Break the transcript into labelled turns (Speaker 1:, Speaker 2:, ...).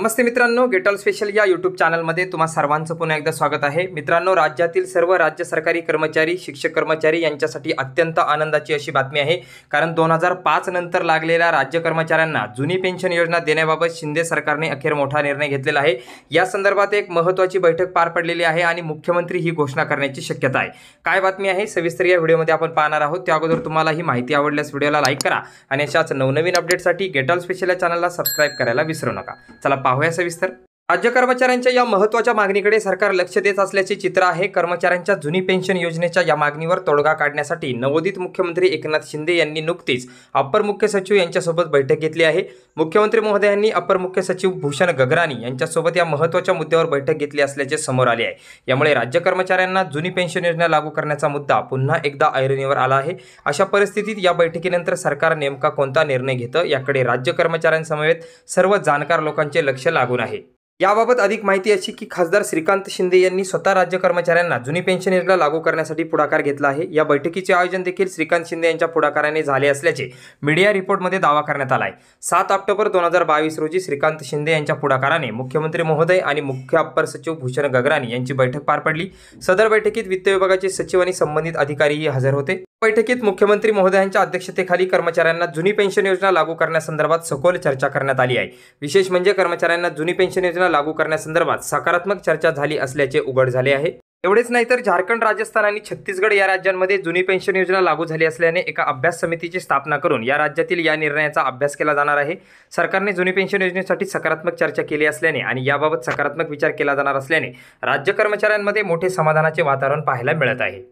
Speaker 1: नमस्ते मित्रांनो गेटॉल स्पेशल या यूट्यूब चॅनलमध्ये तुम्हा सर्वांचं पुन्हा एकदा स्वागत आहे मित्रांनो राज्यातील सर्व राज्य सरकारी कर्मचारी शिक्षक कर्मचारी यांच्यासाठी अत्यंत आनंदाची अशी बातमी आहे कारण दोन हजार पाच नंतर लागलेल्या राज्य कर्मचाऱ्यांना जुनी पेन्शन योजना देण्याबाबत शिंदे सरकारने अखेर मोठा निर्णय घेतलेला आहे या संदर्भात एक महत्त्वाची बैठक पार पडलेली आहे आणि मुख्यमंत्री ही घोषणा करण्याची शक्यता आहे काय बातमी आहे सविस्तर या व्हिडिओमध्ये आपण पाहणार आहोत त्या अगोदर तुम्हाला ही माहिती आवडल्यास व्हिडिओला लाईक करा आणि अशाच नवनवीन अपडेटसाठी गेटॉल स्पेशल या चॅनलला सबस्क्राईब करायला विसरू नका चला पाहूया सविस्तर राज्य कर्मचाऱ्यांच्या या महत्त्वाच्या मागणीकडे सरकार लक्ष देत असल्याचे चित्र आहे कर्मचाऱ्यांच्या जुनी पेन्शन योजनेच्या या मागणीवर तोडगा काढण्यासाठी नवोदित मुख्यमंत्री एकनाथ शिंदे यांनी नुकतीच अप्पर मुख्य सचिव यांच्यासोबत बैठक घेतली आहे मुख्यमंत्री महोदयांनी अप्पर मुख्य सचिव भूषण गगरानी यांच्यासोबत या महत्त्वाच्या मुद्द्यावर बैठक घेतली असल्याचे समोर आले आहे यामुळे राज्य कर्मचाऱ्यांना जुनी पेन्शन योजना लागू करण्याचा मुद्दा पुन्हा एकदा ऐरणीवर आला आहे अशा परिस्थितीत या बैठकीनंतर सरकार नेमका कोणता निर्णय घेतं याकडे राज्य कर्मचाऱ्यांसमवेत सर्व जाणकार लोकांचे लक्ष लागून आहे याबाबत अधिक माहिती अशी की खासदार श्रीकांत शिंदे यांनी स्वतः राज्य कर्मचाऱ्यांना जुनी पेन्शन योजना लागू करण्यासाठी पुढाकार घेतला आहे या बैठकीचे आयोजन देखील श्रीकांत शिंदे यांच्या पुढाकाराने झाले असल्याचे मीडिया रिपोर्टमध्ये दावा करण्यात आला आहे सात ऑक्टोबर दोन हजार बावीस रोजी श्रीकांत शिंदे यांच्या पुढाकाराने मुख्यमंत्री महोदय आणि मुख्य अप्पर सचिव भूषण गगरानी यांची बैठक पार पडली सदर बैठकीत वित्त विभागाचे सचिव आणि संबंधित अधिकारीही हजर होते बैठकीत मुख्यमंत्री महोदयांच्या अध्यक्षतेखाली कर्मचाऱ्यांना जुनी पेन्शन योजना लागू करण्यासंदर्भात सखोल चर्चा करण्यात आली आहे विशेष म्हणजे कर्मचाऱ्यांना जुनी पेन्शन योजना कायदा लागू करण्यासंदर्भात सकारात्मक चर्चा झाली असल्याचे उघड झाले आहे एवढेच नाही तर झारखंड राजस्थान आणि छत्तीसगड या राज्यांमध्ये जुनी पेन्शन योजना लागू झाली असल्याने एका अभ्यास समितीची स्थापना करून या राज्यातील या निर्णयाचा अभ्यास केला जाणार आहे सरकारने जुनी पेन्शन योजनेसाठी सकारात्मक चर्चा केली असल्याने आणि याबाबत सकारात्मक विचार केला जाणार असल्याने राज्य कर्मचाऱ्यांमध्ये मोठे समाधानाचे वातावरण पाहायला मिळत आहे